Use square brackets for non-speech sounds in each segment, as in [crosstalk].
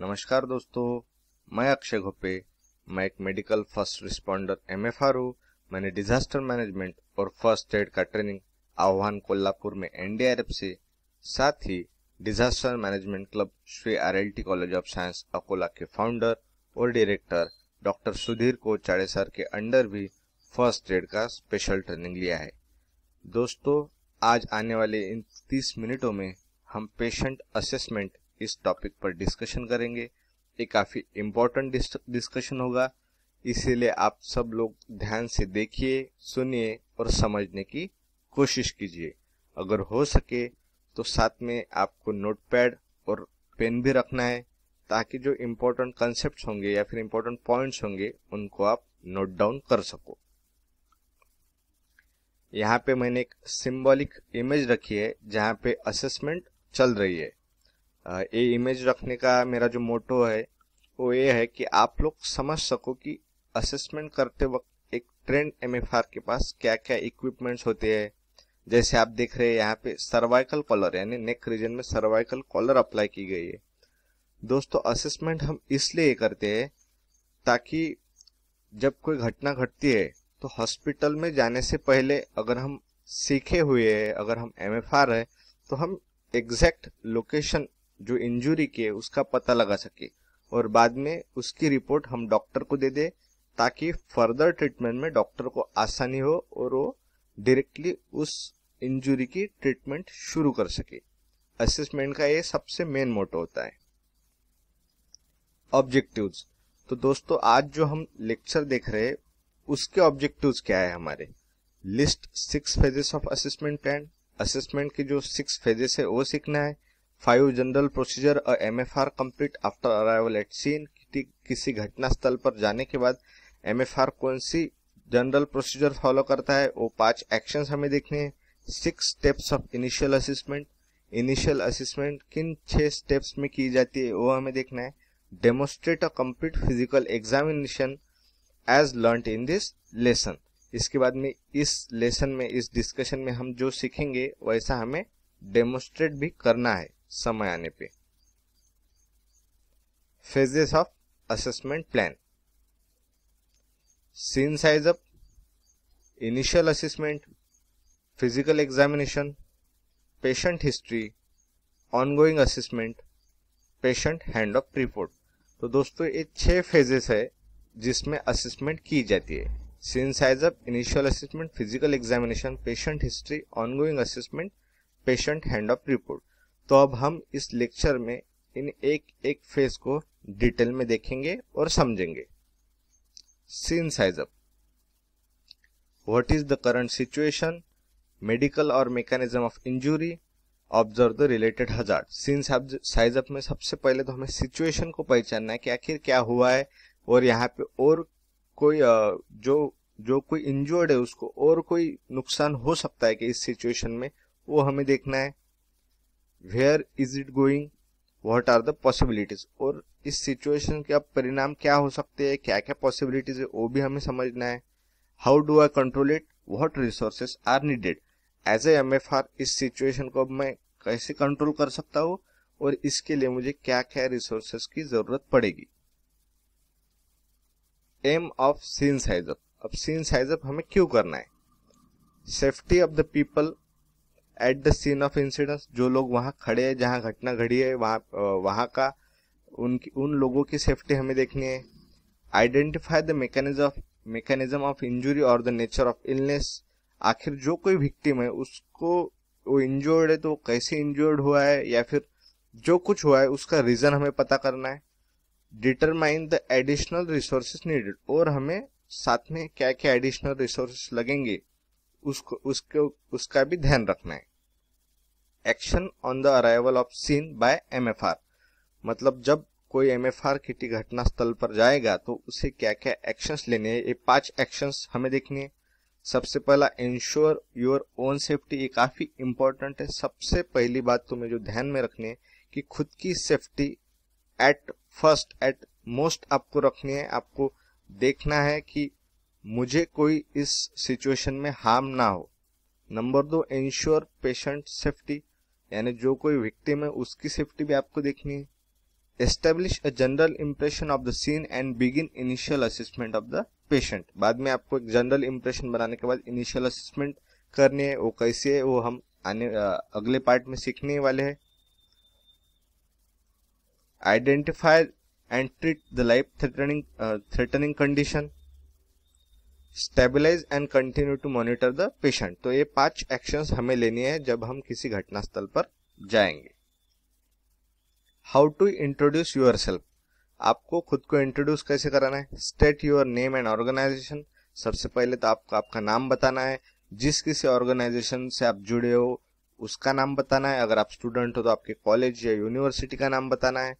नमस्कार दोस्तों मैं अक्षय घोपे मैं एक medical first responder M F R हूँ मैंने डिजास्टर मैनेजमेंट और फर्स्ट एड का ट्रेनिंग आह्वान कोल्हापुर में एनडीआरएफ से साथ ही disaster management club Shri R L T college of science Akola के फाउंडर और director doctor Sudhir Chade sir के अंडर भी फर्स्ट एड का स्पेशल ट्रेनिंग लिया है दोस्तों आज आने वाले इन तीस मिनटों में हम पेशेंट असेसमेंट इस टॉपिक पर डिस्कशन करेंगे ये काफ़ी इम्पोर्टेंट डिस्कशन होगा इसीलिए आप सब लोग ध्यान से देखिए सुनिए और समझने की कोशिश कीजिए अगर हो सके तो साथ में आपको नोटपैड और पेन भी रखना है ताकि जो इम्पोर्टेंट कॉन्सेप्ट होंगे या फिर इम्पोर्टेंट पॉइंट्स होंगे उनको आप नोट डाउन कर सको यहाँ पे मैंने एक सिंबॉलिक इमेज रखी है जहाँ पे असेसमेंट चल रही है ये इमेज रखने का मेरा जो मोटो है वो ये है कि आप लोग समझ सको कि असेसमेंट करते वक्त एक ट्रेंड एम के पास क्या क्या इक्विपमेंट्स होते हैं जैसे आप देख रहे हैं यहाँ पे सर्वाइकल कॉलर यानी नेक रीजन में सर्वाइकल कॉलर अप्लाई की गई है दोस्तों असेसमेंट हम इसलिए करते हैं ताकि जब कोई घटना घटती है तो हॉस्पिटल में जाने से पहले अगर हम सीखे हुए हैं अगर हम एम है तो हम एग्जैक्ट लोकेशन जो इंजुरी की है उसका पता लगा सके और बाद में उसकी रिपोर्ट हम डॉक्टर को दे दे ताकि फर्दर ट्रीटमेंट में डॉक्टर को आसानी हो और वो डायरेक्टली उस इंजुरी की ट्रीटमेंट शुरू कर सके असेसमेंट का ये सबसे मेन मोटो होता है ऑब्जेक्टिव्स तो दोस्तों आज जो हम लेक्चर देख रहे हैं उसके ऑब्जेक्टिव्स क्या है हमारे list six phases of assessment plan assessment के जो सिक्स फेजेस है वो सीखना है five general procedure a are complete after arrival at scene किसी घटना स्थल पर जाने के बाद एम एफ आर कौन सी जनरल प्रोसीजर फॉलो करता है वो पांच एक्शंस हमें देखने हैं six steps of initial assessment initial assessment किन छह स्टेप्स में की जाती है वो हमें देखना है demonstrate a complete physical examination as learn in this lesson इसके बाद में इस लेसन में इस डिस्कशन में हम जो सीखेंगे वैसा हमें डेमोस्ट्रेट भी करना है समय आने पे phases of assessment plan scene size up initial assessment physical examination patient history ongoing assessment patient hand off report तो दोस्तों ये छह फेजेस है जिसमें असेसमेंट की जाती है scene size up initial assessment physical examination patient history ongoing assessment patient hand off report तो अब हम इस लेक्चर में इन एक एक फेज को डिटेल में देखेंगे और समझेंगे scene size up what is the current situation, medical or mechanism of injury, observe the related hazard. Since में सबसे पहले तो हमें सिचुएशन को पहचानना है कि आखिर क्या हुआ है और यहाँ पे और कोई जो जो कोई इंजर्ड है उसको और कोई नुकसान हो सकता है कि इस सिचुएशन में वो हमें देखना है where is it going what are the possibilities और इस सिचुएशन के अब परिणाम क्या हो सकते हैं क्या क्या पॉसिबिलिटीज है वो भी हमें समझना है how do I control it what resources are needed as a M F R इस सिचुएशन को अब मैं कैसे कंट्रोल कर सकता हूँ और इसके लिए मुझे क्या क्या रिसोर्सेस की जरूरत पड़ेगी एम ऑफ सीन साइजअप अब सीन साइजअप हमें क्यों करना है safety of the people at the scene of incidence जो लोग वहाँ खड़े हैं जहाँ घटना घड़ी है वहाँ वहाँ का उनकी उन लोगों की सेफ्टी हमें देखनी है identify the mechanism of mechanism of injury और द नेचर ऑफ इलनेस आखिर जो कोई विक्टिम है उसको वो इंजोर्ड है तो वो कैसे इंजोर्ड हुआ है या फिर जो कुछ हुआ है उसका रीजन हमें पता करना है determine the additional resources needed और हमें साथ में क्या क्या एडिशनल रिसोर्सेस लगेंगे उसको उसके उसका भी ध्यान रखना है action on the arrival of scene by MFR मतलब जब कोई एमएफआर किटी घटना स्थल पर जाएगा तो उसे क्या क्या एक्शंस लेने हैं ये पांच एक्शंस हमें देखने हैं सबसे पहला इंश्योर योर ओन सेफ्टी ये काफी इंपॉर्टेंट है सबसे पहली बात तुम्हें तो जो ध्यान में रखनी है कि खुद की safety at first at most आपको रखनी है आपको देखना है कि मुझे कोई इस सिचुएशन में हार्म ना हो नंबर दो इंश्योर पेशेंट सेफ्टी यानी जो कोई विक्टिम है उसकी सेफ्टी भी आपको देखनी है establish a general impression of the scene and begin initial assessment of the patient बाद में आपको एक जनरल इंप्रेशन बनाने के बाद इनिशियल असिस्मेंट करनी है वो कैसे है वो हम आने अगले पार्ट में सीखने वाले हैं identify and treat the life threatening threatening condition stabilize and continue to monitor the patient तो ये पांच एक्शंस हमें लेनी है जब हम किसी घटनास्थल पर जाएंगे how to introduce yourself आपको खुद को इंट्रोड्यूस कैसे कराना है state your name and organization सबसे पहले तो आपको आपका नाम बताना है जिस किसी ऑर्गेनाइजेशन से आप जुड़े हो उसका नाम बताना है अगर आप स्टूडेंट हो तो आपके कॉलेज या यूनिवर्सिटी का नाम बताना है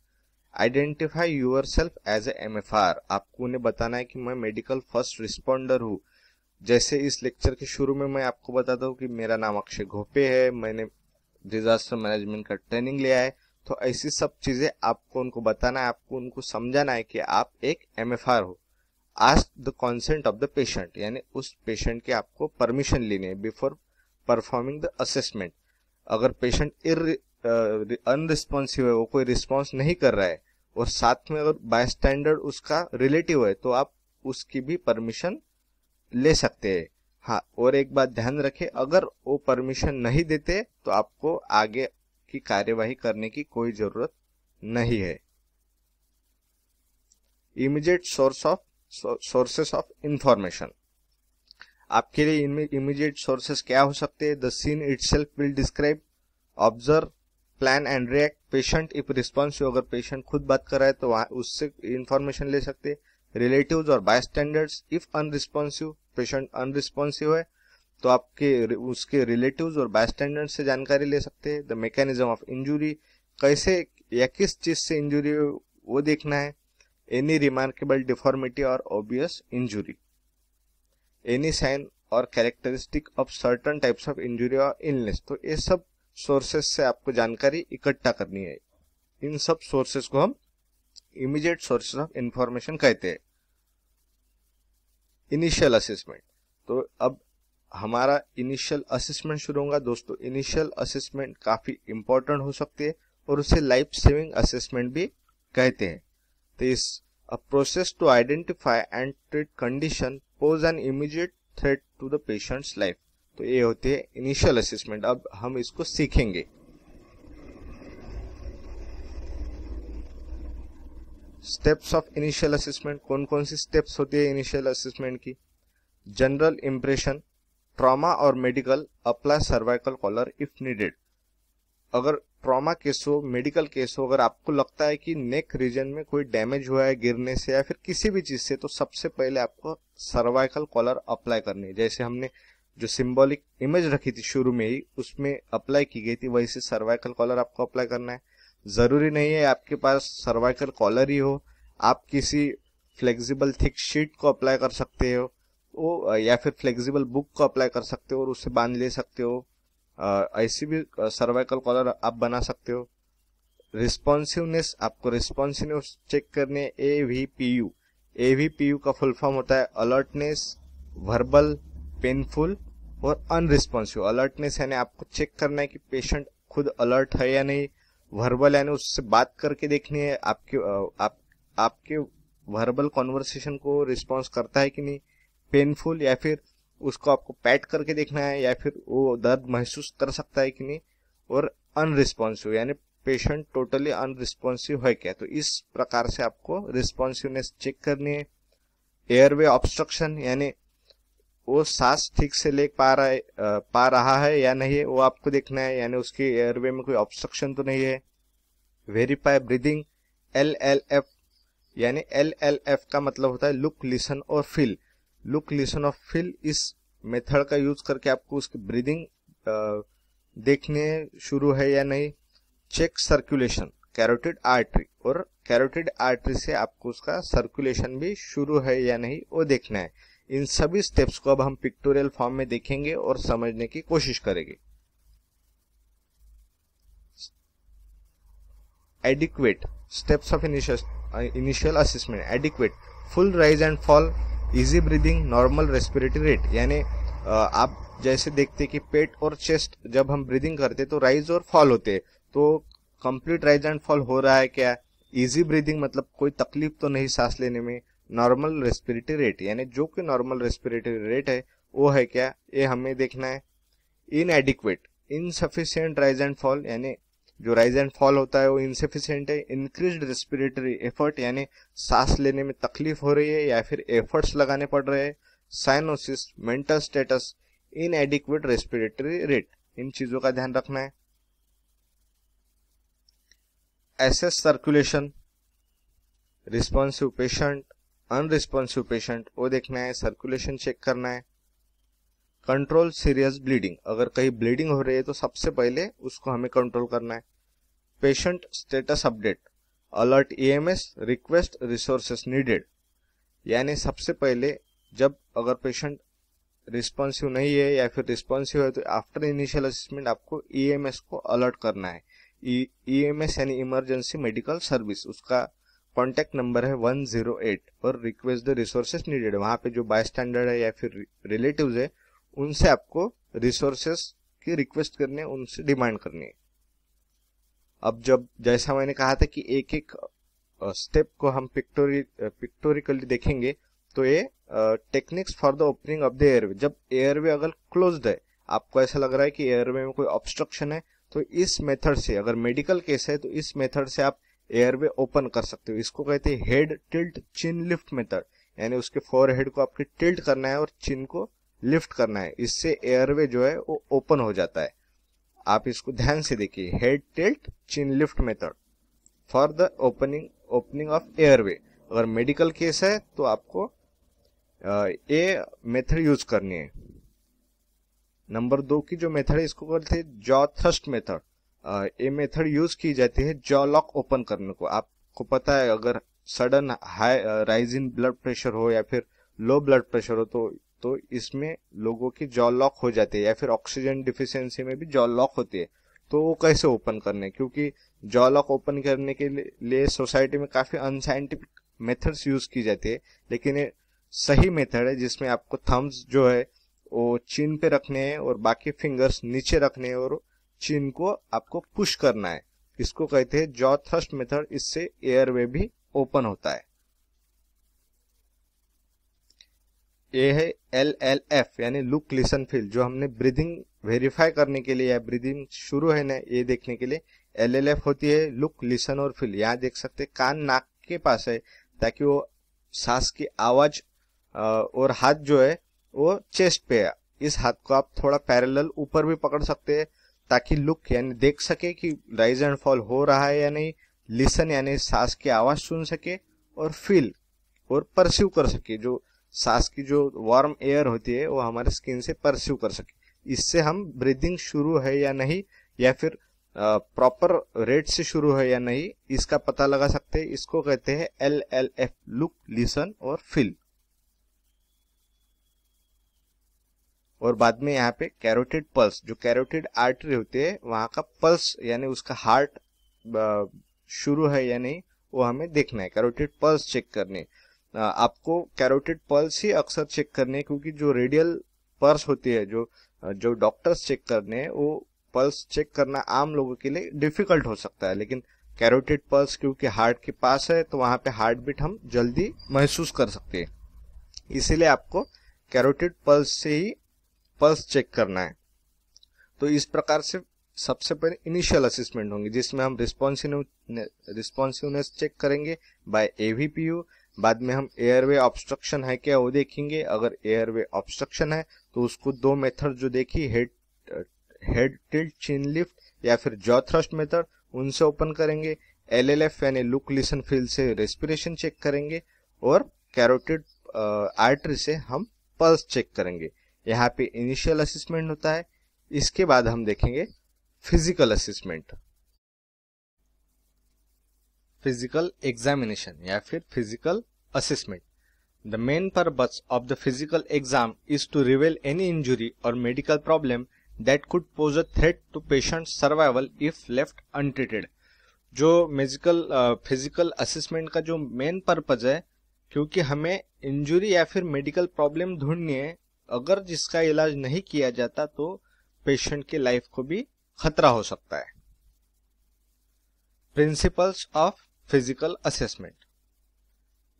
identify yourself as M F R आपको उन्हें बताना है कि मैं मेडिकल फर्स्ट रिस्पॉन्डर हूँ जैसे इस लेक्चर के शुरू में मैं आपको बताता हूँ कि मेरा नाम अक्षय घोपे है मैंने डिजास्टर मैनेजमेंट का ट्रेनिंग लिया है तो ऐसी सब चीजें आपको उनको बताना है आपको उनको समझाना है कि आप एक एम एफ आर हो ask the consent of the patient यानी उस पेशेंट के आपको परमिशन लेनी है बिफोर परफॉर्मिंग द असेसमेंट अगर पेशेंट अनरिस्पॉन्सिव है वो कोई रिस्पॉन्स नहीं कर रहा है और साथ में अगर बाय स्टैंडर्ड उसका रिलेटिव है तो आप उसकी भी परमिशन ले सकते हैं हाँ और एक बात ध्यान रखें अगर वो परमिशन नहीं देते तो आपको आगे की कार्यवाही करने की कोई जरूरत नहीं है immediate source of sources of information आपके लिए इमीजिएट सोर्सेस क्या हो सकते हैं the scene it will describe observe plan and react patient if response you अगर पेशेंट खुद बात कर रहा है तो वहां उससे इंफॉर्मेशन ले सकते रिलेटिव और bystanders if unresponsive patient unresponsive है तो आपके उसके रिलेटिव और बाय स्टैंडर्ड से जानकारी ले सकते हैं द मैकेनिज्म ऑफ इंजुरी कैसे या किस चीज से इंजुरी वो देखना है एनी रिमार्केबल डिफॉर्मिटी और ऑब्वियस इंजुरी एनी साइन और characteristic of certain types of injury और इलनेस तो ये सब सोर्सेस से आपको जानकारी इकट्ठा करनी है इन सब सोर्सेस को हम इमीडिएट सोर्सेस ऑफ इंफॉर्मेशन कहते हैं इनिशियल असेसमेंट तो अब हमारा इनिशियल असेसमेंट शुरू होगा दोस्तों इनिशियल असेसमेंट काफी इंपॉर्टेंट हो सकती है और उसे लाइफ सेविंग असेसमेंट भी कहते हैं तो is a process to identify and treat condition pose an immediate threat to the patients life तो ये होते हैं इनिशियल असेसमेंट अब हम इसको सीखेंगे स्टेप्स ऑफ इनिशियल असेसमेंट कौन कौन सी स्टेप्स होती है इनिशियल असेसमेंट की जनरल इम्प्रेशन ट्रॉमा और medical apply cervical collar if needed अगर ट्रॉमा केस हो मेडिकल केस हो अगर आपको लगता है कि नेक रीजन में कोई डैमेज हुआ है गिरने से या फिर किसी भी चीज से तो सबसे पहले आपको सर्वाइकल कॉलर अप्लाई करनी है जैसे हमने जो सिंबॉलिक इमेज रखी थी शुरू में ही उसमें अप्लाई की गई थी वही से सर्वाइकल कॉलर आपको अप्लाई करना है ज़रूरी नहीं है आपके पास सर्वाइकल कॉलर ही हो आप किसी फ्लेक्सिबल थिक शीट को अप्लाई कर सकते हो वो या फिर फ्लेक्सिबल बुक को अप्लाई कर सकते हो और उससे बांध ले सकते हो ऐसी भी सर्वाइकल कॉलर आप बना सकते हो रिस्पॉन्सिवनेस आपको रिस्पॉन्सिवनेस चेक करने A V P U A V P U का फुल फॉर्म होता है अलर्टनेस वर्बल पेनफुल और अनरिस्पॉन्सिव अलर्टनेस यानी आपको चेक करना है कि पेशेंट खुद अलर्ट है या नहीं वर्बल यानी उससे बात करके देखनी है आपके आप आपके वर्बल कॉन्वर्सेशन को रिस्पॉन्स करता है कि नहीं पेनफुल या फिर उसको आपको पैट करके देखना है या फिर वो दर्द महसूस कर सकता है कि नहीं और अनरिस्पॉन्सिव यानी पेशेंट टोटली अनरिस्पॉन्सिव है क्या तो इस प्रकार से आपको रिस्पॉन्सिवनेस चेक करनी है एयरवे ऑब्स्ट्रक्शन यानी वो सांस ठीक से ले पा रहा है पा रहा है या नहीं वो आपको देखना है यानी उसके एयरवे में कोई ऑब्स्ट्रक्शन तो नहीं है verify breathing L L F यानी एल एल एफ का मतलब होता है लुक लिसन और फिल लुक लिसन और फिल इस मेथड का यूज करके आपको उसकी ब्रीदिंग देखने शुरू है या नहीं चेक सर्कुलेशन कैरोटिड आर्टरी और कैरोटिड आर्टरी से आपको उसका सर्कुलेशन भी शुरू है या नहीं वो देखना है इन सभी स्टेप्स को अब हम पिक्टोरियल फॉर्म में देखेंगे और समझने की कोशिश करेंगे adequate steps of initial assessment adequate full rise and fall easy breathing normal respiratory rate यानी uh, आप जैसे देखते कि पेट और चेस्ट जब हम ब्रीदिंग करते तो राइज और फॉल होते तो कंप्लीट राइज एंड फॉल हो रहा है क्या इजी ब्रीदिंग मतलब कोई तकलीफ तो नहीं सांस लेने में नॉर्मल रेस्पिरेटरी रेट यानी जो कि नॉर्मल रेस्पिरेटरी रेट है वो है क्या ये हमें देखना है inadequate insufficient rise and fall यानी जो राइज एंड फॉल होता है वो इनसफिशियंट है इंक्रीज रेस्पिरेटरी एफर्ट यानी सांस लेने में तकलीफ हो रही है या फिर एफर्ट्स लगाने पड़ रहे हैं cyanosis mental status inadequate respiratory rate इन चीजों का ध्यान रखना है assess circulation responsive patient unresponsive patient वो देखना है सर्कुलेशन चेक करना है कंट्रोल सीरियस ब्लीडिंग अगर कहीं ब्लीडिंग हो रही है तो सबसे पहले उसको हमें कंट्रोल करना है patient status update alert EMS request resources needed यानी सबसे पहले जब अगर पेशेंट रिस्पॉन्सिव नहीं है या फिर रिस्पॉन्सिव है तो आफ्टर इनिशियल असिस्मेंट आपको ईएमएस e को अलर्ट करना है ईएमएस e, e यानी इमरजेंसी मेडिकल सर्विस उसका कॉन्टेक्ट नंबर है 108 और रिक्वेस्ट द रिसोर्सेस नीडेड वहां पे जो बाय स्टैंडर्ड है या फिर रिलेटिव है उनसे आपको रिसोर्सेस की रिक्वेस्ट करनी है उनसे डिमांड करनी है अब जब जैसा मैंने कहा था कि एक एक स्टेप को हम पिक्टोरी पिक्टोरिकली देखेंगे तो ये techniques for the opening of the airway जब एयरवे अगर क्लोज है आपको ऐसा लग रहा है कि एयरवे में कोई ऑब्स्ट्रक्शन है तो इस मेथड से अगर मेडिकल केस है तो इस मेथड से आप एयरवे ओपन कर सकते हो इसको कहते हैं head tilt chin lift method यानी उसके फोर हेड को आपके टिल्ट करना है और चिन को लिफ्ट करना है इससे एयरवे जो है वो ओपन हो जाता है आप इसको ध्यान से देखिए head tilt chin lift method for the opening opening of airway अगर मेडिकल केस है तो आपको ये मेथड यूज करनी है नंबर दो की जो मेथड है इसको कहते हैं जॉ थ्रस्ट मेथड ये मेथड यूज की जाती है जॉ लॉक ओपन करने को आपको पता है अगर sudden high rise in blood pressure हो या फिर लो ब्लड प्रेशर हो तो तो इसमें लोगों की जॉ लॉक हो जाती है या फिर ऑक्सीजन डिफिशियंसी में भी जॉ लॉक होती है तो वो कैसे ओपन करने क्योंकि जॉ लॉक ओपन करने के लिए सोसाइटी में काफी अनसाइंटिफिक मेथड्स यूज की जाती है लेकिन ये सही मेथड है जिसमें आपको थम्स जो है वो चिन पे रखने हैं और बाकी फिंगर्स नीचे रखने हैं और चिन्ह को आपको पुश करना है इसको कहते हैं जॉ थ्रस्ट मेथड इससे एयर वे भी ओपन होता है ये है एल एल एफ यानी लुक लिसन फील जो हमने ब्रीदिंग वेरीफाई करने के लिए या ब्रीदिंग शुरू है ना ये देखने के लिए एल एल एफ होती है लुक लिसन और फील यहाँ देख सकते कान नाक के पास है ताकि वो सांस की आवाज और हाथ जो है वो चेस्ट पे है इस हाथ को आप थोड़ा पैरेलल ऊपर भी पकड़ सकते हैं ताकि लुक यानी देख सके कि राइज एंड फॉल हो रहा है या नहीं लिसन यानी सांस की आवाज सुन सके और फील और परस्यू कर सके जो सांस की जो वार्म एयर होती है वो हमारे स्किन से परस्यू कर सके इससे हम ब्रीदिंग शुरू है या नहीं या फिर प्रॉपर रेट से शुरू है या नहीं इसका पता लगा सकते हैं इसको कहते हैं L L F look listen और फील और बाद में यहाँ पे कैरोटिड पल्स जो कैरोटिड आर्टरी होती है वहां का पल्स यानी उसका हार्ट शुरू है या नहीं वो हमें देखना है कैरोटिड पल्स चेक करने आपको कैरोटिड पल्स ही अक्सर चेक करने क्योंकि जो रेडियल पर्स होती है जो जो डॉक्टर्स चेक करने वो पल्स चेक करना आम लोगों के लिए डिफिकल्ट हो सकता है लेकिन कैरोटिड पल्स क्योंकि हार्ट के पास है तो वहां पे हार्ट बीट हम जल्दी महसूस कर सकते हैं इसीलिए आपको कैरोटिड पल्स से ही पल्स चेक करना है तो इस प्रकार से सबसे पहले इनिशियल असिस्मेंट होंगे जिसमें हम रिस्पॉन्सिवनेस चेक करेंगे बाय एवीपीयू बाद में हम एयरवे ऑब्स्ट्रक्शन है क्या वो देखेंगे अगर एयरवे ऑब्स्ट्रक्शन है तो उसको दो मेथड जो देखी head head tilt chin lift या फिर जॉ थ्रस्ट मेथड उनसे ओपन करेंगे एलएलएफ यानी लुक लिसन फील से रेस्पिरेशन चेक करेंगे और कैरोटिड आर्टरी uh, से हम पल्स चेक करेंगे यहाँ पे इनिशियल असिस्मेंट होता है इसके बाद हम देखेंगे फिजिकल असिस्मेंट फिजिकल एग्जामिनेशन या फिर physical assessment the main purpose of the physical exam is to reveal any injury और medical problem that could pose a threat to patient survival if left untreated जो मेजिकल physical assessment का जो main purpose है क्योंकि हमें injury या फिर मेडिकल प्रॉब्लम ढूंढनी है अगर जिसका इलाज नहीं किया जाता तो पेशेंट के लाइफ को भी खतरा हो सकता है principles of physical assessment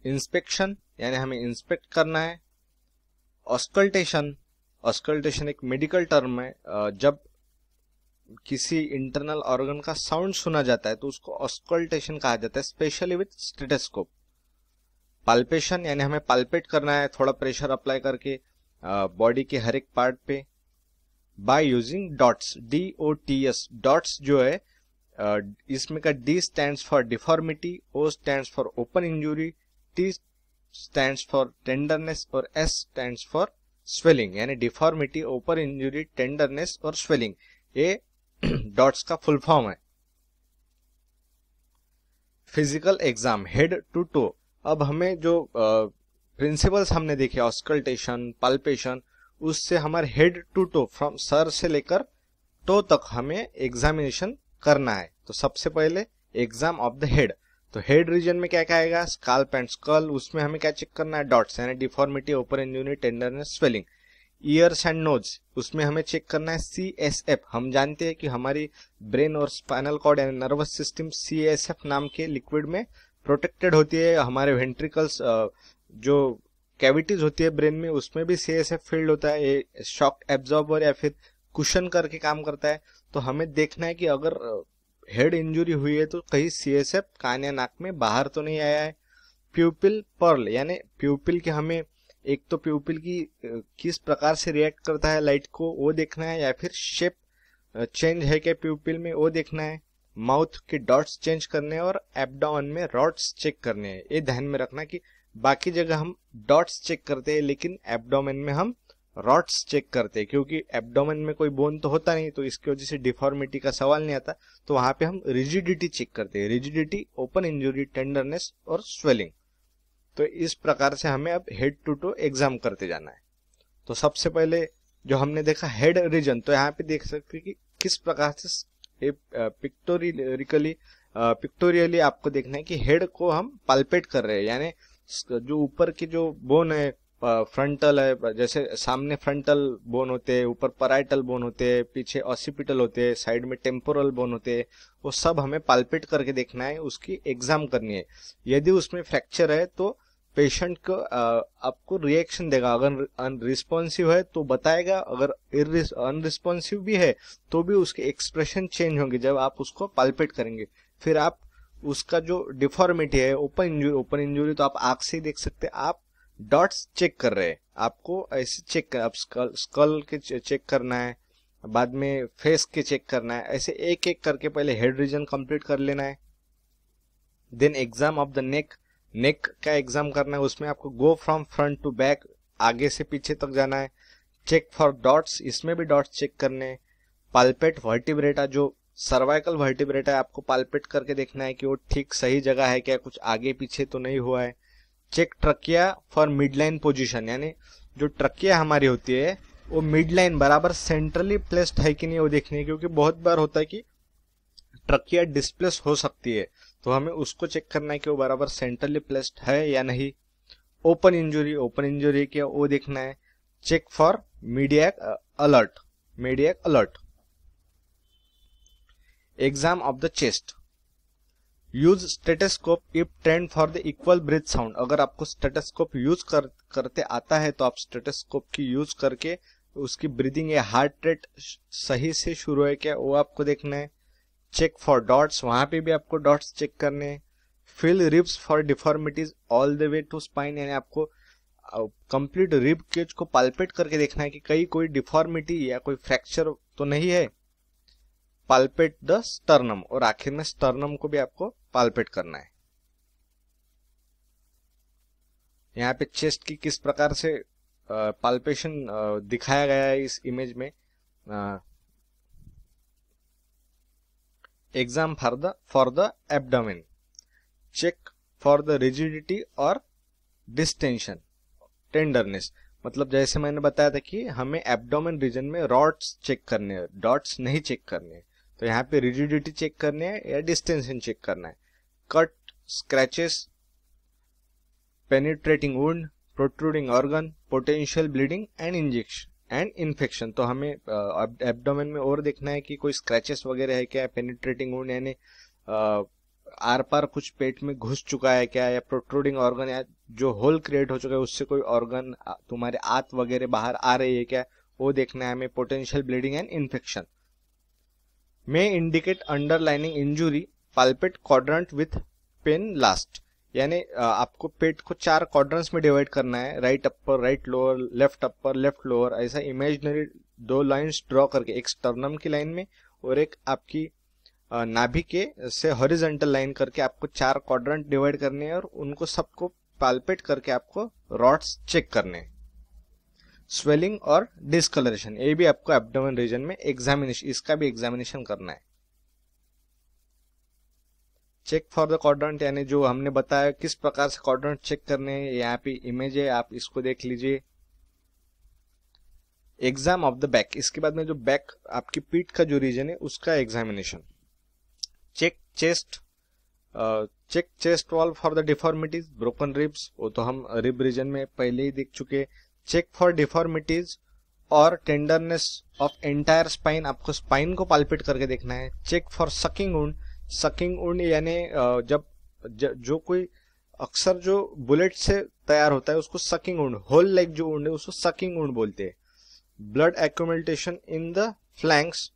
inspection यानी हमें इंस्पेक्ट करना है ऑस्कल्टेशन ऑस्कल्टेशन एक मेडिकल टर्म है जब किसी इंटरनल ऑर्गन का साउंड सुना जाता है तो उसको ऑस्कल्टेशन कहा जाता है स्पेशली विथ स्टेटेस्कोप पाल्पेशन यानी हमें पाल्पेट करना है थोड़ा प्रेशर अप्लाई करके बॉडी के हर एक पार्ट पे by using DOTS D O T S DOTS जो है इसमें का D stand for deformity O stand for open injury T stand for tenderness और एस स्टैंड फॉर स्वेलिंग यानी डिफॉर्मिटी ओपन इंजुरी टेंडरनेस और स्वेलिंग ये DOTS [clears throat] का full form है physical exam head to toe अब हमें जो प्रिंसिपल्स हमने देखे ऑस्कल्टेशन पल्पेशन उससे हमारे हेड टू टो फ्रॉम सर से लेकर टो तक हमें एग्जामिनेशन करना है तो सबसे पहले एग्जाम ऑफ द हेड तो हेड रीजन में क्या क्या आएगा स्काल्प एंड स्कल उसमें हमें क्या चेक करना है डॉट्स यानी deformity open injury tenderness swelling ears and nose उसमें हमें चेक करना है सी एस एफ हम जानते हैं कि हमारी ब्रेन और स्पाइनल कॉर्ड यानी nervous system C S F नाम के लिक्विड में प्रोटेक्टेड होती है हमारे वेंट्रिकल्स जो कैविटीज होती है ब्रेन में उसमें भी सी फील्ड होता है शॉक एब्जॉर्बर या फिर कुशन करके काम करता है तो हमें देखना है कि अगर हेड इंजरी हुई है तो कहीं सी एस एफ कान या नाक में बाहर तो नहीं आया है प्यूपिल पर्ल यानी प्यूपिल के हमें एक तो प्यूपिल की किस प्रकार से रिएक्ट करता है लाइट को वो देखना है या फिर शेप चेंज है क्या प्यूपिल में वो देखना है माउथ के डॉट्स चेंज करने और एपडाउन में रॉट्स चेक करने हैं ये ध्यान में रखना कि बाकी जगह हम डॉट्स चेक करते हैं लेकिन एब्डोमेन में हम रॉट्स चेक करते हैं क्योंकि एब्डोमेन में कोई बोन तो होता नहीं तो इसकी वजह से डिफॉर्मिटी का सवाल नहीं आता तो वहां पे हम रिजिडिटी चेक करते हैं रिजिडिटी ओपन इंजरी टेंडरनेस और स्वेलिंग तो इस प्रकार से हमें अब हेड टू टो एग्जाम करते जाना है तो सबसे पहले जो हमने देखा हेड रीजन तो यहाँ पे देख सकते कि किस प्रकार से पिक्टोरिकली पिक्टोरियली आपको देखना है कि हेड को हम पालपेट कर रहे हैं यानी जो ऊपर के जो बोन है फ्रंटल है जैसे सामने फ्रंटल बोन होते हैं ऊपर पराइटल बोन होते हैं पीछे ऑसिपिटल होते हैं साइड में टेम्पोरल बोन होते हैं वो सब हमें पालपेट करके देखना है उसकी एग्जाम करनी है यदि उसमें फ्रैक्चर है तो पेशेंट को आपको रिएक्शन देगा अगर रिस्पॉन्सिव है तो बताएगा अगर अनरिस्पॉन्सिव भी है तो भी उसके एक्सप्रेशन चेंज होंगे जब आप उसको पालपेट करेंगे फिर आप उसका जो डिफॉर्मिटी है ओपन इंजुरी ओपन इंजुरी तो आप आग से ही देख सकते हैं आप डॉट्स चेक कर रहे हैं आपको ऐसे चेक कर आप स्कल स्कल के चेक करना है बाद में फेस के चेक करना है ऐसे एक एक करके पहले हेड रीजन कंप्लीट कर लेना है then exam of the neck neck का एग्जाम करना है उसमें आपको go from front to back आगे से पीछे तक जाना है चेक फॉर डॉट्स इसमें भी डॉट्स चेक करने हैं पालपेट वर्टिब्रेटा जो सर्वाइकल वर्टिब्रेटा आपको पालपेट करके देखना है कि वो ठीक सही जगह है क्या कुछ आगे पीछे तो नहीं हुआ है check trachea for midline position यानी जो ट्रकिया हमारी होती है वो मिड लाइन बराबर सेंट्रली प्लेस्ड है कि नहीं वो देखनी है क्योंकि बहुत बार होता है कि ट्रकिया डिस्प्लेस हो सकती है तो हमें उसको चेक करना है कि वो बराबर सेंट्रली प्लेस्ड है या नहीं ओपन इंजुरी ओपन इंजुरी क्या वो देखना है check for media alert media alert Exam of the chest. Use stethoscope if trained for the equal breath sound अगर आपको स्टेटस्कोप यूज कर, करते आता है तो आप स्टेटस्कोप की यूज करके उसकी ब्रीदिंग या हार्ट रेट सही से शुरू है क्या वो आपको देखना है चेक फॉर डॉट्स वहां पे भी आपको डॉट्स चेक करने हैं feel ribs for deformities all the way to spine यानी आपको कंप्लीट रिब केज को पालपेट करके देखना है कि कहीं कोई डिफॉर्मिटी या कोई फ्रैक्चर तो नहीं है पालपेट द स्टर्नम और आखिर में स्टर्नम को भी आपको पालपेट करना है यहाँ पे चेस्ट की किस प्रकार से पालपेशन दिखाया गया है इस इमेज में exam for the for the abdomen check for the rigidity और डिस्टेंशन टेंडरनेस मतलब जैसे मैंने बताया था कि हमें एबडोमिन रीजन में रॉड्स चेक करने हैं डॉट्स नहीं चेक करने हैं तो यहाँ पे रिजिडिटी चेक करनी है या डिस्टेंशन चेक करना है cut scratches penetrating wound protruding organ potential bleeding and injection and infection तो हमें एब्डोमेन में और देखना है कि कोई स्क्रैचेस वगैरह है क्या पेनिट्रेटिंग वुंड यानी आर पार कुछ पेट में घुस चुका है क्या या प्रोट्रूडिंग ऑर्गन या जो होल क्रिएट हो चुका है उससे कोई ऑर्गन तुम्हारे आत वगैरह बाहर आ रही है क्या वो देखना है हमें potential bleeding and infection may indicate underlining injury palpate quadrant with pain last यानी आपको पेट को चार क्वाड्रंट्स में डिवाइड करना है right upper right lower left upper left lower ऐसा इमेजिनरी दो लाइंस ड्रॉ करके एक स्टर्नम की लाइन में और एक आपकी नाभि के से हॉरिजेंटल लाइन करके आपको चार क्वाड्रंट डिवाइड करने हैं और उनको सबको पालपेट करके आपको रॉड्स चेक करने हैं स्वेलिंग और डिस्कलरेशन ये भी आपको एब्डोमेन रीजन में एग्जामिनेशन इसका भी एग्जामिनेशन करना है चेक फॉर द क्वाड्रेंट यानी जो हमने बताया किस प्रकार से क्वाड्रेंट चेक करने हैं यहाँ पे इमेज है आप इसको देख लीजिए एग्जाम ऑफ द बैक इसके बाद में जो बैक आपकी पीठ का जो रीजन है उसका examination check chest check chest wall for the deformities broken ribs वो तो हम रिब रीजन में पहले ही देख चुके चेक फॉर डिफॉर्मिटीज और टेंडरनेस ऑफ एंटायर स्पाइन आपको स्पाइन को पालपिट करके देखना है check for sucking wound sucking wound यानी जब ज, जो कोई अक्सर जो बुलेट से तैयार होता है उसको सकिंग उंड होल लेग जो उंड है उसको सकिंग उंड बोलते हैं blood accumulation in the flanks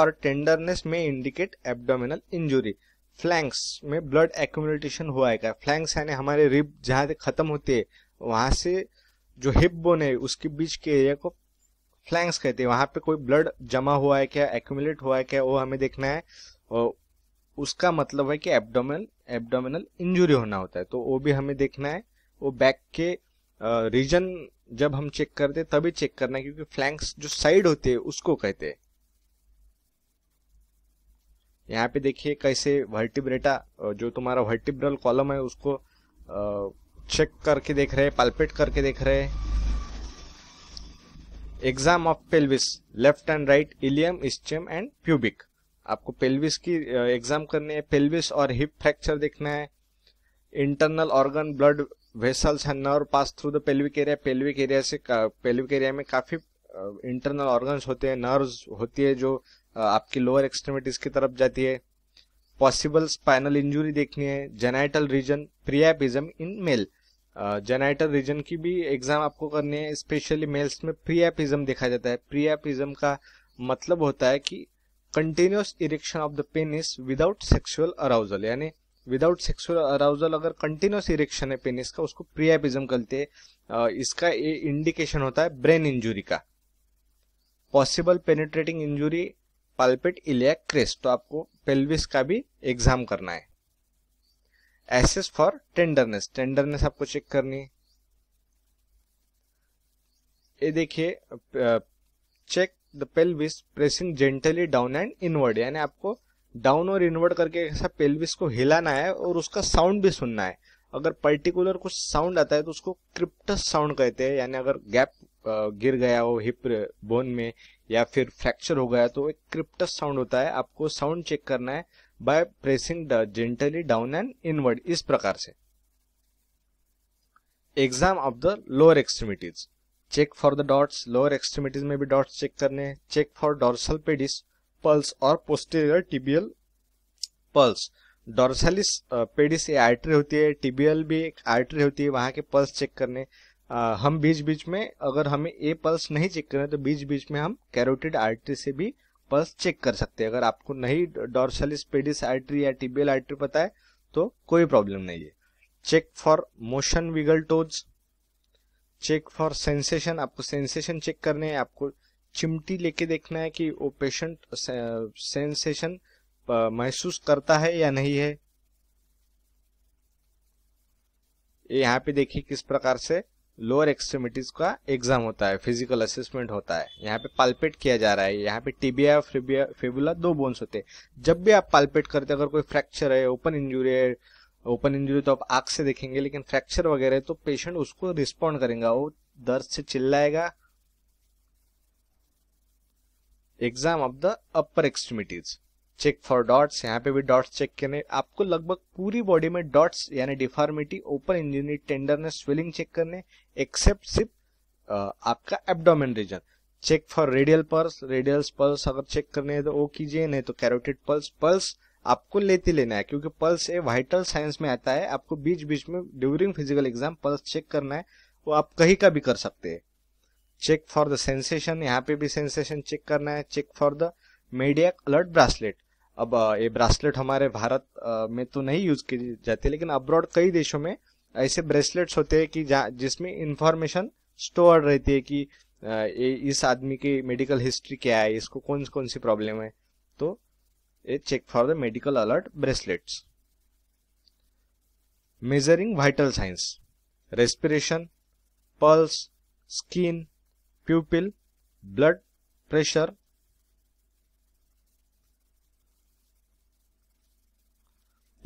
और टेंडरनेस में इंडिकेट एब्डोमिनल इंजुरी फ्लैंक्स में ब्लड एक्यूमुलेटेशन हुआ है क्या फ्लैंक्स यानी हमारे रिब जहां से खत्म होते हैं वहां से जो हिप बोन है उसके बीच के एरिया को फ्लैंक्स कहते हैं वहां पे कोई ब्लड जमा हुआ है क्या एक्यूमुलेट हुआ है क्या वो हमें देखना है और उसका मतलब है कि एब्डोमिनल एब्डोमिनल इंजुरी होना होता है तो वो भी हमें देखना है वो बैक के रीजन जब हम चेक करते तभी चेक करना है क्योंकि फ्लैंक्स जो साइड होते हैं उसको कहते हैं यहाँ पे देखिए कैसे वर्टिब्रेटा जो तुम्हारा वर्टिब्रल कॉलम है उसको चेक करके देख रहे पालपेट करके देख रहे exam of pelvis left and right ilium stem and pubic आपको पेल्विस की एग्जाम करनी है पेल्विस और हिप फ्रैक्चर देखना है internal organ blood vessels and nerve pass through the pelvic area pelvic area से पेल्विक एरिया में काफी इंटरनल ऑर्गन्स होते हैं नर्व्स होती है जो आपकी लोअर एक्सट्रीमिटीज की तरफ जाती है पॉसिबल स्पाइनल इंजुरी देखनी है genital region priapism in male genital region की भी एग्जाम आपको करनी है स्पेशली मेल्स में प्रियापिज्म देखा जाता है प्रियापिज्म का मतलब होता है कि continuous erection of the penis without sexual arousal यानी विदाउट सेक्सुअल अराउजल अगर कंटिन्यूस इरेक्शन है पेनिस का उसको प्रियापिज्म कहते हैं इसका ये इंडिकेशन होता है ब्रेन इंजुरी का possible penetrating injury palpate ilia तो आपको पेल्विस का भी एग्जाम करना है एसेस फॉर टेंडरनेस टेंडरनेस आपको चेक करनी है ये देखिए check the pelvis pressing gently down and inward यानी आपको डाउन और इनवर्ड करके ऐसा पेल्विस को हिलाना है और उसका साउंड भी सुनना है अगर पर्टिकुलर कुछ साउंड आता है तो उसको क्रिप्टस साउंड कहते हैं यानी अगर गैप गिर गया हो हिप बोन में या फिर फ्रैक्चर हो गया तो एक क्रिप्टस साउंड होता है आपको साउंड चेक करना है by pressing the gently down and inward इस प्रकार से exam of the lower extremities check for the DOTS lower extremities में भी डॉट्स चेक करने हैं check for dorsal pedis pulse और posterior tibial pulse dorsalis pedis ये आर्टरी होती है टिबियल भी एक आर्टरी होती है वहां के पल्स चेक करने हम बीच बीच में अगर हमें ए पल्स नहीं चेक करना तो बीच बीच में हम कैरोटिड आर्टरी से भी पल्स चेक कर सकते हैं अगर आपको नहीं डॉर्सल स्पेडिस आर्टरी या टिबियल आर्टरी पता है तो कोई प्रॉब्लम नहीं है check for motion wiggle toes check for sensation आपको सेंसेशन चेक करने है आपको चिमटी लेके देखना है कि वो पेशेंट सेंसेशन महसूस करता है या नहीं है यहाँ पे देखिए किस प्रकार से लोअर एक्सट्रीमिटीज का एग्जाम होता है फिजिकल असेसमेंट होता है यहाँ पे पालपेट किया जा रहा है यहाँ पे टीबिया फेबुला दो बोन्स होते हैं जब भी आप पालपेट करते अगर कोई फ्रैक्चर है ओपन इंजरी है ओपन इंजुरी तो आप आग से देखेंगे लेकिन फ्रैक्चर वगैरह तो पेशेंट उसको रिस्पॉन्ड करेगा वो दर्द से चिल्लाएगा exam of the upper extremities check for DOTS यहाँ पे भी डॉट्स चेक करने आपको लगभग पूरी बॉडी में डॉट्स यानी deformity open injury tenderness swelling check करने एक्सेप्ट सिर्फ आपका abdomen region check for radial pulse radial pulse अगर चेक करने है तो वो कीजिए नहीं तो कैरोटिड पल्स पल्स आपको लेते लेना है क्योंकि पल्स ए वाइटल साइंस में आता है आपको बीच बीच में during physical exam pulse check करना है वो आप कहीं का भी कर सकते हैं चेक फॉर द सेंसेशन यहाँ पे भी सेंसेशन चेक करना है check for the media alert bracelet अब ये ब्रासलेट हमारे भारत में तो नहीं यूज की जाती लेकिन अब्रॉड कई देशों में ऐसे ब्रेसलेट्स होते हैं कि जिसमें इंफॉर्मेशन स्टोर रहती है कि ये इस आदमी की मेडिकल हिस्ट्री क्या है इसको कौन कौन सी प्रॉब्लम है तो ये check for the medical alert bracelets measuring vital signs respiration pulse skin pupil blood pressure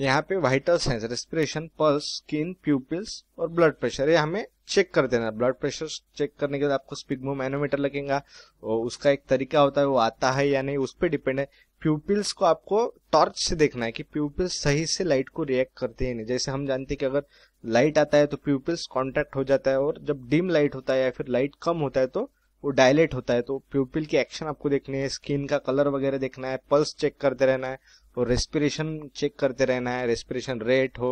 यहाँ पे vital signs respiration pulse skin pupils और ब्लड प्रेशर ये हमें चेक कर देना ब्लड प्रेशर चेक करने के बाद आपको मैनोमीटर लगेगा और उसका एक तरीका होता है वो आता है या नहीं उस पर डिपेंड है प्यूपिल्स को आपको टॉर्च से देखना है कि प्यूपिल्स सही से लाइट को रिएक्ट करते हैं नहीं जैसे हम जानते हैं कि अगर लाइट आता है तो प्यूपिल्स कॉन्टैक्ट हो जाता है और जब डिम लाइट होता है या फिर लाइट कम होता है तो वो डायलेट होता है तो प्यूपिल की एक्शन आपको देखनी है स्किन का कलर वगैरह देखना है पल्स चेक करते रहना है और रेस्पिरेशन चेक करते रहना है रेस्पिरेशन रेट हो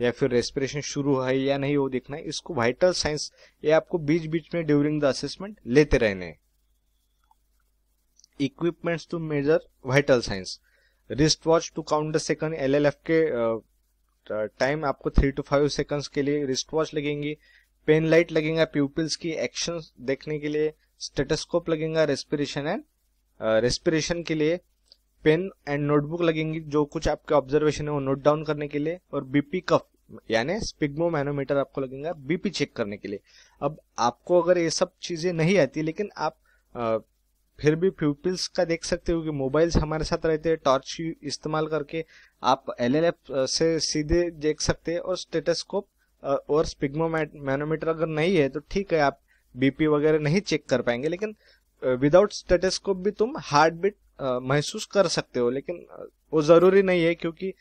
या फिर रेस्पिरेशन शुरू है या नहीं हो देखना है इसको वाइटल साइंस ये आपको बीच बीच में ड्यूरिंग द असेसमेंट लेते रहने equipment equipments to measure vital signs wrist watch to count the second L L F के टाइम आपको थ्री टू फाइव सेकंड्स के लिए रिस्ट वॉच लगेंगी पेन लाइट लगेगा प्यूपिल्स की एक्शन देखने के लिए स्टेटस्कोप लगेगा रेस्पिरेशन एंड रेस्पिरेशन के लिए पेन एंड नोटबुक लगेंगी जो कुछ आपके ऑब्जर्वेशन है वो नोट डाउन करने के लिए और बीपी कफ यानी मैनोमीटर आपको लगेगा बीपी चेक करने के लिए अब आपको अगर ये सब चीजें नहीं आती लेकिन आप uh, फिर भी प्यूपिल्स का देख सकते हो कि मोबाइल्स हमारे साथ रहते हैं टॉर्च इस्तेमाल करके आप एल uh, से सीधे देख सकते हैं और स्टेटस्कोप uh, और मैनोमीटर अगर नहीं है तो ठीक है आप बीपी वगैरह नहीं चेक कर पाएंगे लेकिन विदाउट स्टेटस्कोप भी तुम हार्ट बीट महसूस कर सकते हो लेकिन वो जरूरी नहीं है क्योंकि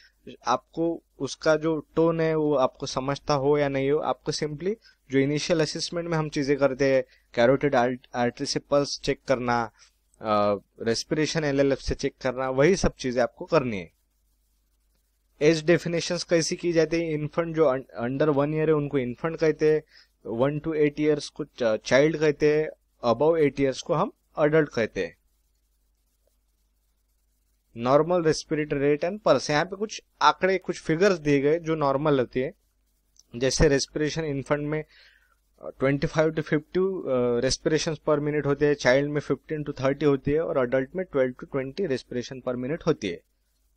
आपको उसका जो टोन है वो आपको समझता हो या नहीं हो आपको सिंपली जो इनिशियल असेसमेंट में हम चीजें करते हैं कैरोटेड आर्टरी से पल्स चेक करना रेस्पिरेशन एल से चेक करना वही सब चीजें आपको करनी है एज डेफिनेशन कैसी की जाती है इन्फंट जो अंडर वन ईयर है उनको इन्फंट कहते हैं वन टू एट ईयर्स को चाइल्ड कहते हैं अबव एट ईयर्स को हम अडल्ट कहते हैं normal respiratory rate and pulse यहाँ पे कुछ आंकड़े कुछ फिगर्स दिए गए जो नॉर्मल होती है जैसे रेस्पिरेशन इन्फेंट में 25 to fifty respiration per minute होते हैं चाइल्ड में 15 टू 30 होती है और अडल्ट में 12 टू 20 रेस्पिरेशन पर मिनट होती है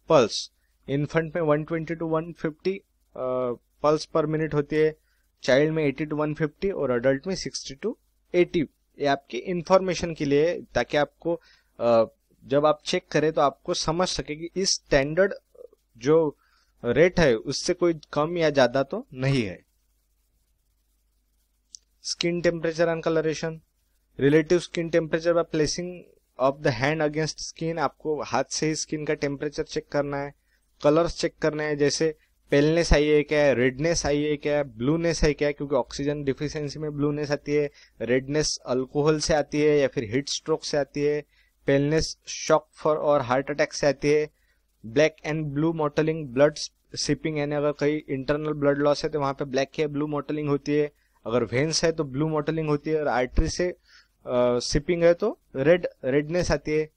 पल्स इन्फेंट में 120 to fifty pulse per minute होती है चाइल्ड में 80 टू 150 और अडल्ट में 60 टू 80 ये आपकी इंफॉर्मेशन के लिए ताकि आपको जब आप चेक करें तो आपको समझ सके कि इस स्टैंडर्ड जो रेट है उससे कोई कम या ज्यादा तो नहीं है skin temperature and coloration relative skin temperature by placing of the hand against skin आपको हाथ से ही स्किन का टेम्परेचर चेक करना है कलर्स चेक करने हैं जैसे पेलनेस आई है क्या रेडनेस आई है क्या ब्लूनेस है क्या क्योंकि ऑक्सीजन डिफिशियंसी में ब्लूनेस आती है रेडनेस अल्कोहल से आती है या फिर हीट स्ट्रोक से आती है पेलनेस शॉक फॉर और हार्ट अटैक से आती है black and blue mottling blood seeping यानी अगर कहीं इंटरनल ब्लड लॉस है तो वहां पे ब्लैक है ब्लू मॉटलिंग होती है अगर वेन्स है तो ब्लू मॉटलिंग होती है और आर्टरी से सिपिंग है तो रेड रेडनेस आती है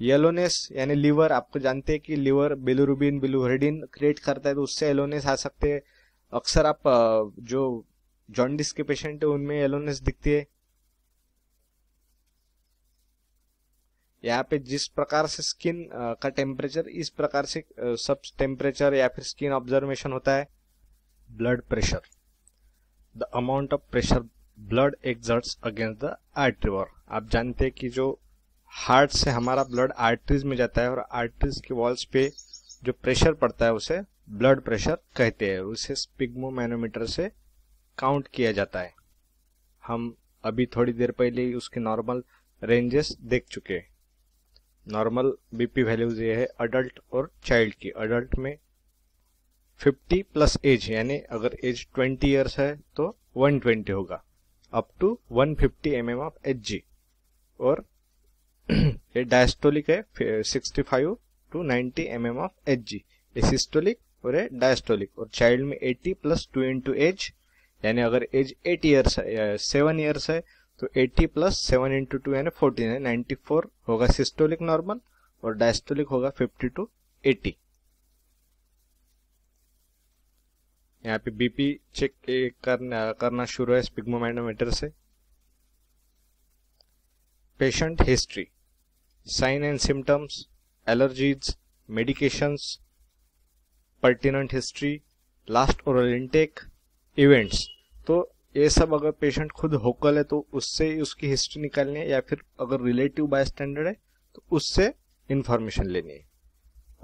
येलोनेस यानी लीवर आपको जानते हैं कि लीवर बिलुरुबिन बिलुहरिडिन क्रिएट करता है तो उससे येलोनेस आ सकते हैं अक्सर आप जो जॉन्डिस के पेशेंट है उनमें येलोनेस दिखती है यहाँ पे जिस प्रकार से स्किन का टेम्परेचर इस प्रकार से सब टेम्परेचर या फिर स्किन ऑब्जर्वेशन होता है blood pressure the amount of pressure blood exerts against the artery wall आप जानते हैं कि जो हार्ट से हमारा ब्लड आर्टरीज में जाता है और आर्टरीज के वॉल्स पे जो प्रेशर पड़ता है उसे ब्लड प्रेशर कहते हैं उसे स्पिग्मोमैनोमीटर से काउंट किया जाता है हम अभी थोड़ी देर पहले ही उसके नॉर्मल रेंजेस देख चुके नॉर्मल बीपी वैल्यूज ये है अडल्ट और चाइल्ड की अडल्ट में 50 प्लस एज यानी अगर एज 20 इयर्स है तो 120 होगा up to 150 fifty M M of H और ये डायस्टोलिक है 65 to ninety M M of H G ये सिस्टोलिक और डायस्टोलिक और चाइल्ड में 80 प्लस टू इंटू एज यानी अगर एज 8 ईयर्स है सेवन ईयर्स है तो 80 प्लस सेवन इंटू टू यानी फोर्टीन है नाइन्टी फोर होगा सिस्टोलिक नॉर्मल और डायस्टोलिक होगा फिफ्टी टू एटी यहाँ पे बीपी चेक करना करना शुरू है स्पिग्मोमैनोमीटर से patient history sign and symptoms allergies medications pertinent history last oral intake events तो ये सब अगर पेशेंट खुद होकल है तो उससे ही उसकी हिस्ट्री निकालनी है या फिर अगर रिलेटिव बाय स्टैंडर्ड है तो उससे इंफॉर्मेशन लेनी है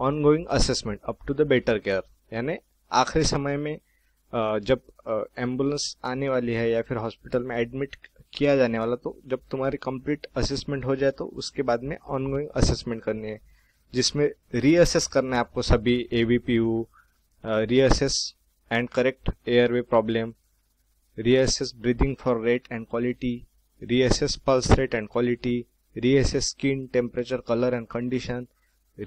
ongoing assessment up to the better care यानी आखिरी समय में जब एम्बुलेंस आने वाली है या फिर हॉस्पिटल में एडमिट किया जाने वाला तो जब तुम्हारी कंप्लीट असेसमेंट हो जाए तो उसके बाद में ऑनगोइंग असेसमेंट करनी है जिसमें रीअसेस करना है आपको सभी A B P U reassess and correct airway problem reassess breathing for rate and quality reassess pulse rate and quality reassess skin temperature colour and condition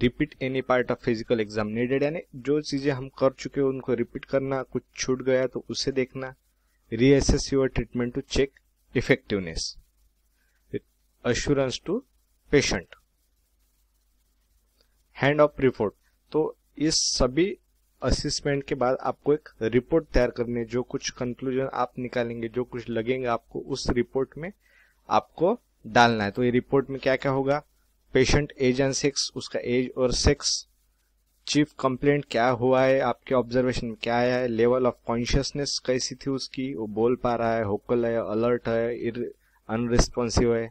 repeat any part of physical exam needed यानी जो चीज़ें हम कर चुके उनको repeat करना कुछ छूट गया तो उसे देखना reassess your treatment to check effectiveness with assurance to patient hand off report तो इस सभी असिस्मेंट के बाद आपको एक रिपोर्ट तैयार करनी है जो कुछ कंक्लूजन आप निकालेंगे जो कुछ लगेंगे आपको उस रिपोर्ट में आपको डालना है तो ये रिपोर्ट में क्या क्या होगा पेशेंट एज एंड सेक्स उसका एज और सेक्स चीफ कंप्लेंट क्या हुआ है आपके ऑब्जर्वेशन क्या आया है लेवल ऑफ कॉन्शियसनेस कैसी थी उसकी वो बोल पा रहा है होकल है अलर्ट है अनरिस्पॉन्सिव है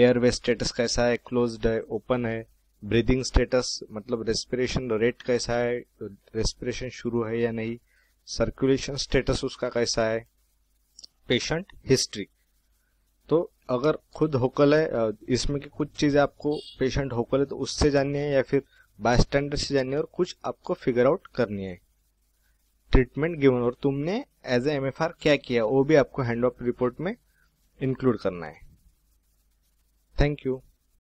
एयरवे स्टेटस कैसा है क्लोज है ओपन है ब्रीदिंग स्टेटस मतलब रेस्पिरेशन रेट कैसा है रेस्पिरेशन शुरू है या नहीं सर्कुलेशन स्टेटस उसका कैसा है पेशेंट हिस्ट्री तो अगर खुद होकल है इसमें की कुछ चीज़ें आपको पेशेंट होकल है तो उससे जाननी है या फिर बाय स्टैंडर्ड से जाननी है और कुछ आपको फिगर आउट करनी है ट्रीटमेंट गिवन और तुमने एज ए एम क्या किया वो भी आपको हैंड ऑफ रिपोर्ट में इंक्लूड करना है थैंक यू